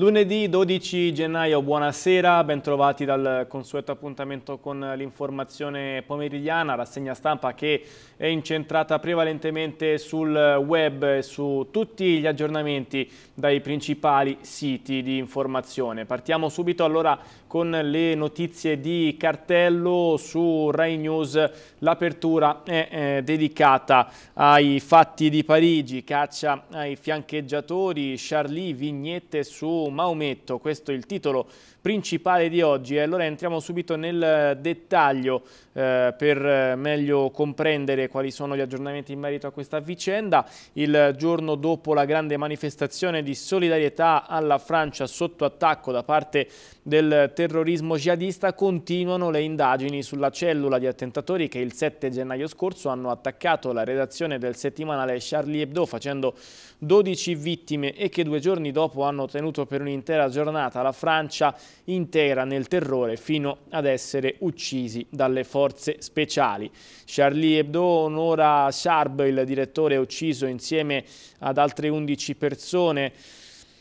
Lunedì 12 gennaio, buonasera, bentrovati dal consueto appuntamento con l'informazione pomeridiana, rassegna stampa che è incentrata prevalentemente sul web e su tutti gli aggiornamenti dai principali siti di informazione. Partiamo subito allora con le notizie di cartello su Rai News. L'apertura è eh, dedicata ai fatti di Parigi, caccia ai fiancheggiatori, Charlie, vignette su Maometto, questo è il titolo principale di oggi. E allora entriamo subito nel eh, dettaglio eh, per eh, meglio comprendere quali sono gli aggiornamenti in merito a questa vicenda. Il giorno dopo la grande manifestazione di solidarietà alla Francia sotto attacco da parte del terrorismo jihadista continuano le indagini sulla cellula di attentatori che il 7 gennaio scorso hanno attaccato la redazione del settimanale Charlie Hebdo facendo 12 vittime e che due giorni dopo hanno tenuto per per un'intera giornata la Francia intera nel terrore fino ad essere uccisi dalle forze speciali. Charlie Hebdo onora Charbe, il direttore ucciso insieme ad altre 11 persone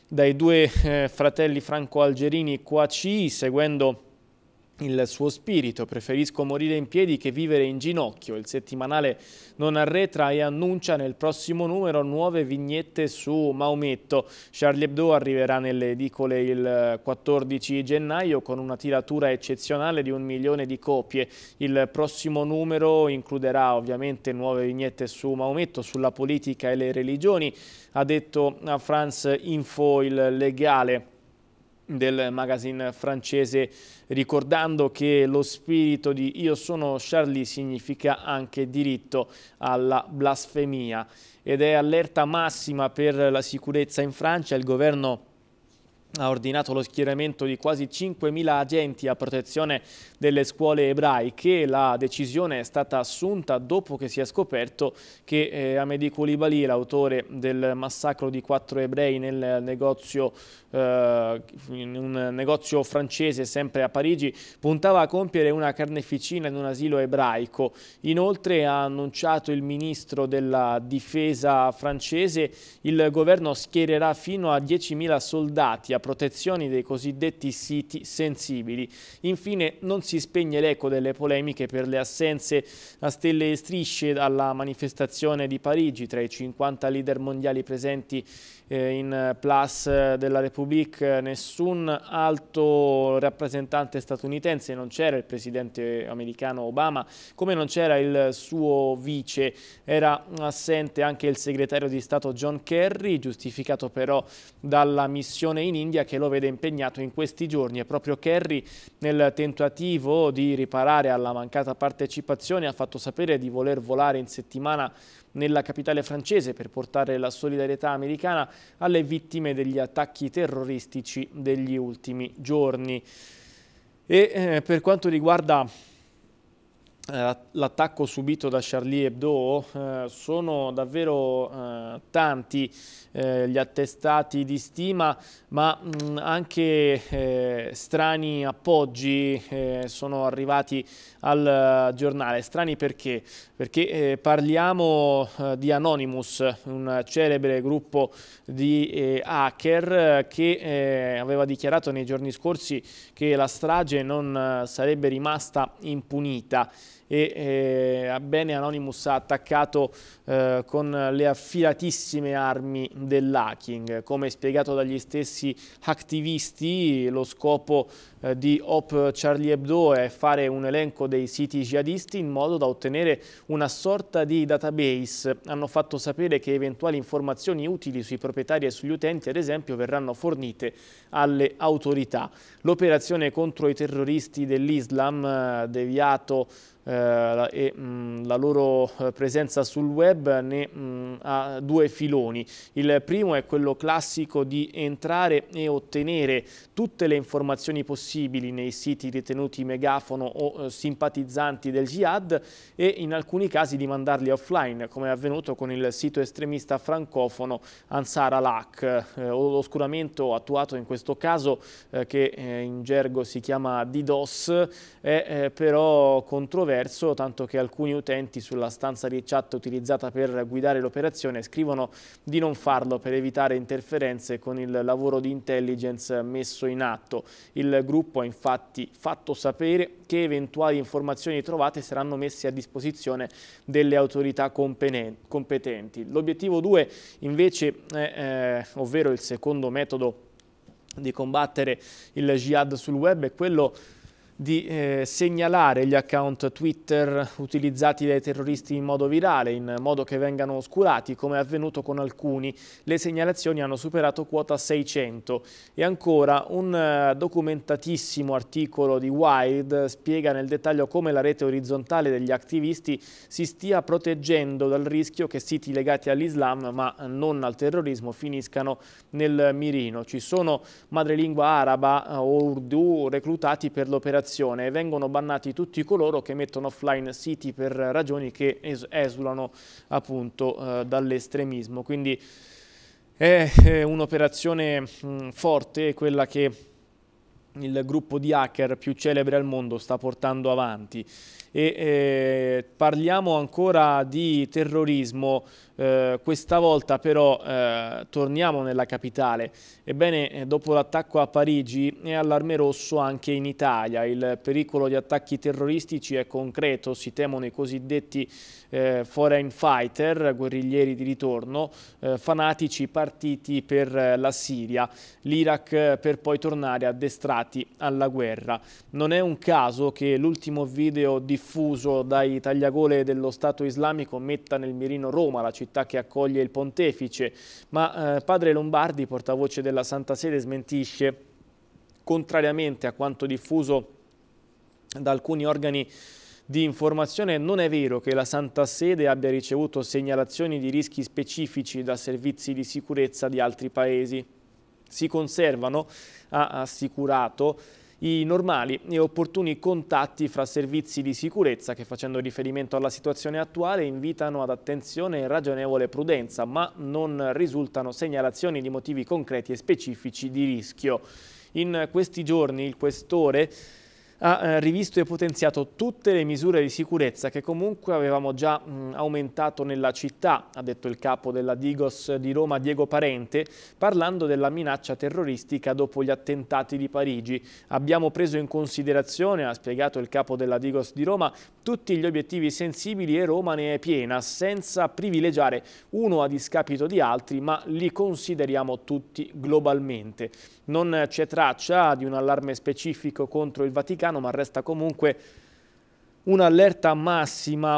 dai due eh, fratelli franco-algerini Quaci, seguendo il suo spirito. Preferisco morire in piedi che vivere in ginocchio. Il settimanale non arretra e annuncia nel prossimo numero nuove vignette su Maometto. Charlie Hebdo arriverà nelle edicole il 14 gennaio con una tiratura eccezionale di un milione di copie. Il prossimo numero includerà ovviamente nuove vignette su Maometto, sulla politica e le religioni, ha detto a France Info il legale del magazine francese ricordando che lo spirito di Io sono Charlie significa anche diritto alla blasfemia ed è allerta massima per la sicurezza in Francia, il governo ha ordinato lo schieramento di quasi 5.000 agenti a protezione delle scuole ebraiche. La decisione è stata assunta dopo che si è scoperto che eh, Amedi Koulibaly, l'autore del massacro di quattro ebrei nel negozio, eh, in un negozio francese sempre a Parigi, puntava a compiere una carneficina in un asilo ebraico. Inoltre ha annunciato il ministro della difesa francese, il governo schiererà fino a 10.000 soldati a a protezioni dei cosiddetti siti sensibili. Infine non si spegne l'eco delle polemiche per le assenze a stelle e strisce alla manifestazione di Parigi tra i 50 leader mondiali presenti eh, in Place de la République nessun alto rappresentante statunitense, non c'era il presidente americano Obama, come non c'era il suo vice, era assente anche il segretario di Stato John Kerry, giustificato però dalla missione in India dell'India che lo vede impegnato in questi giorni. E proprio Kerry nel tentativo di riparare alla mancata partecipazione ha fatto sapere di voler volare in settimana nella capitale francese per portare la solidarietà americana alle vittime degli attacchi terroristici degli ultimi giorni. E eh, per quanto riguarda eh, l'attacco subito da Charlie Hebdo, eh, sono davvero eh, tanti eh, gli attestati di stima, ma mh, mm, anche eh, strani appoggi eh, sono arrivati al giornale. Strani perché? Perché parliamo di Anonymous, un celebre gruppo di hacker che aveva dichiarato nei giorni scorsi che la strage non sarebbe rimasta impunita e eh, bene Anonymous ha attaccato eh, con le affilatissime armi dell'hacking. Come spiegato dagli stessi attivisti, lo scopo eh, di Op Charlie Hebdo è fare un elenco dei siti jihadisti in modo da ottenere una sorta di database. Hanno fatto sapere che eventuali informazioni utili sui proprietari e sugli utenti, ad esempio, verranno fornite alle autorità. L'operazione contro i terroristi dell'Islam, eh, deviato eh, e mh, mm, la loro eh, presenza sul web ne mh, mm, ha due filoni. Il primo è quello classico di entrare e ottenere tutte le informazioni possibili nei siti ritenuti megafono o eh, simpatizzanti del jihad e in alcuni casi di mandarli offline, come è avvenuto con il sito estremista francofono Ansara Lak. eh, l'oscuramento attuato in questo caso eh, che eh, in gergo si chiama DDoS è però controverso diverso, tanto che alcuni utenti sulla stanza di chat utilizzata per guidare l'operazione scrivono di non farlo per evitare interferenze con il lavoro di intelligence messo in atto. Il gruppo ha infatti fatto sapere che eventuali informazioni trovate saranno messe a disposizione delle autorità competenti. L'obiettivo 2 invece, eh, ovvero il secondo metodo di combattere il jihad sul web è quello di di eh, segnalare gli account Twitter utilizzati dai terroristi in modo virale, in modo che vengano oscurati, come è avvenuto con alcuni. Le segnalazioni hanno superato quota 600. E ancora un eh, documentatissimo articolo di Wild spiega nel dettaglio come la rete orizzontale degli attivisti si stia proteggendo dal rischio che siti legati all'Islam, ma non al terrorismo, finiscano nel mirino. Ci sono madrelingua araba eh, o urdu reclutati per l'operazione comunicazione. Vengono bannati tutti coloro che mettono offline siti per ragioni che es esulano appunto eh, dall'estremismo. Quindi è un'operazione forte quella che il gruppo di hacker più celebre al mondo sta portando avanti e eh, parliamo ancora di terrorismo, eh, questa volta però eh, torniamo nella capitale. Ebbene, eh, dopo l'attacco a Parigi è allarme rosso anche in Italia. Il pericolo di attacchi terroristici è concreto, si temono i cosiddetti eh, foreign fighter, guerriglieri di ritorno, eh, fanatici partiti per la Siria, l'Iraq per poi tornare addestrati alla guerra. Non è un caso che l'ultimo video di diffuso dai tagliagole dello Stato islamico metta nel mirino Roma, la città che accoglie il pontefice, ma eh, padre Lombardi, portavoce della Santa Sede, smentisce, contrariamente a quanto diffuso da alcuni organi di informazione, non è vero che la Santa Sede abbia ricevuto segnalazioni di rischi specifici da servizi di sicurezza di altri paesi. Si conservano, ha assicurato, i normali e opportuni contatti fra servizi di sicurezza che facendo riferimento alla situazione attuale invitano ad attenzione e ragionevole prudenza, ma non risultano segnalazioni di motivi concreti e specifici di rischio. In questi giorni il questore ha eh, rivisto e potenziato tutte le misure di sicurezza che comunque avevamo già mm, aumentato nella città, ha detto il capo della Digos di Roma Diego Parente, parlando della minaccia terroristica dopo gli attentati di Parigi. Abbiamo preso in considerazione, ha spiegato il capo della Digos di Roma, tutti gli obiettivi sensibili e Roma ne è piena, senza privilegiare uno a discapito di altri, ma li consideriamo tutti globalmente. Non c'è traccia di un allarme specifico contro il Vaticano, piano, ma resta comunque un'allerta massima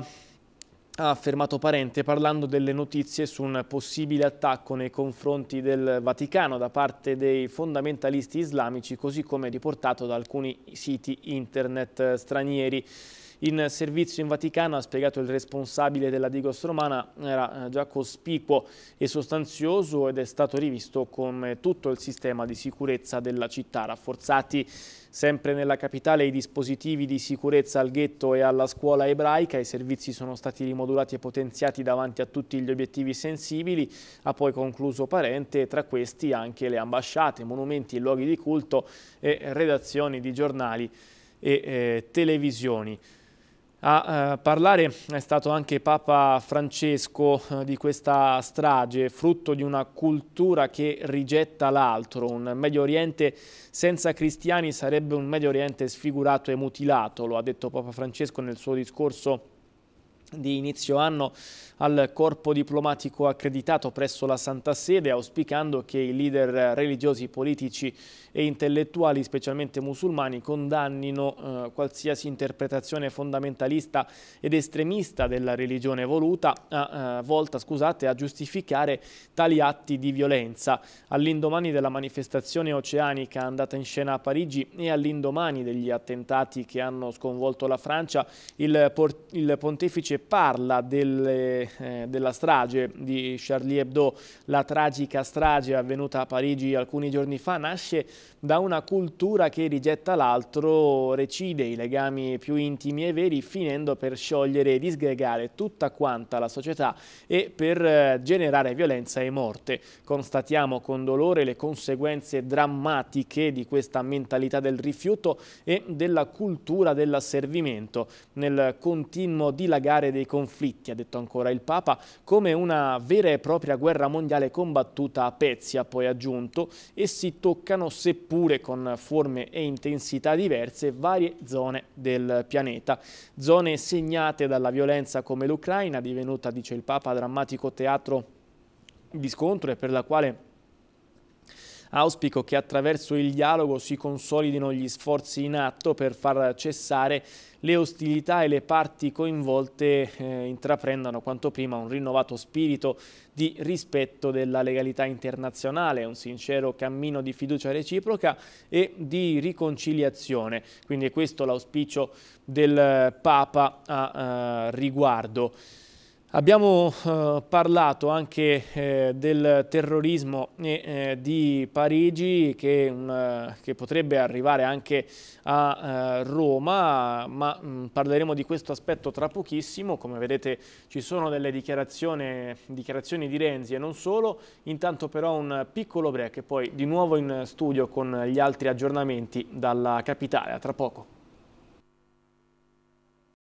ha affermato Parente parlando delle notizie su un possibile attacco nei confronti del Vaticano da parte dei fondamentalisti islamici così come riportato da alcuni siti internet eh, stranieri in servizio in Vaticano, ha spiegato il responsabile della Digos Romana, era eh, già cospicuo e sostanzioso ed è stato rivisto come tutto il sistema di sicurezza della città, rafforzati Sempre nella capitale i dispositivi di sicurezza al ghetto e alla scuola ebraica, i servizi sono stati rimodulati e potenziati davanti a tutti gli obiettivi sensibili, ha poi concluso Parente, tra questi anche le ambasciate, monumenti, luoghi di culto e redazioni di giornali e eh, televisioni. A eh, parlare è stato anche Papa Francesco eh, di questa strage, frutto di una cultura che rigetta l'altro. Un Medio Oriente senza cristiani sarebbe un Medio Oriente sfigurato e mutilato, lo ha detto Papa Francesco nel suo discorso di inizio anno al corpo diplomatico accreditato presso la Santa Sede, auspicando che i leader religiosi, politici e intellettuali, specialmente musulmani, condannino eh, qualsiasi interpretazione fondamentalista ed estremista della religione voluta, a, eh, volta scusate, a giustificare tali atti di violenza. All'indomani della manifestazione oceanica andata in scena a Parigi e all'indomani degli attentati che hanno sconvolto la Francia, il, il pontefice parla delle, eh, della strage di Charlie Hebdo, la tragica strage avvenuta a Parigi alcuni giorni fa, nasce da una cultura che rigetta l'altro, recide i legami più intimi e veri, finendo per sciogliere e disgregare tutta quanta la società e per eh, generare violenza e morte. Constatiamo con dolore le conseguenze drammatiche di questa mentalità del rifiuto e della cultura dell'asservimento nel continuo dilagare mondiale dei conflitti, ha detto ancora il Papa, come una vera e propria guerra mondiale combattuta a pezzi, ha poi aggiunto, e si toccano, seppure con forme e intensità diverse, varie zone del pianeta. Zone segnate dalla violenza come l'Ucraina, divenuta, dice il Papa, drammatico teatro di scontro e per la quale Auspico che attraverso il dialogo si consolidino gli sforzi in atto per far cessare le ostilità e le parti coinvolte eh, intraprendano quanto prima un rinnovato spirito di rispetto della legalità internazionale, un sincero cammino di fiducia reciproca e di riconciliazione. Quindi è questo l'auspicio del Papa a eh, riguardo. Abbiamo eh, parlato anche eh, del terrorismo eh, di Parigi che, un, mm, che, potrebbe arrivare anche a eh, Roma, ma mh, mm, parleremo di questo aspetto tra pochissimo. Come vedete ci sono delle dichiarazioni, dichiarazioni di Renzi e non solo. Intanto però un piccolo break e poi di nuovo in studio con gli altri aggiornamenti dalla capitale. A tra poco.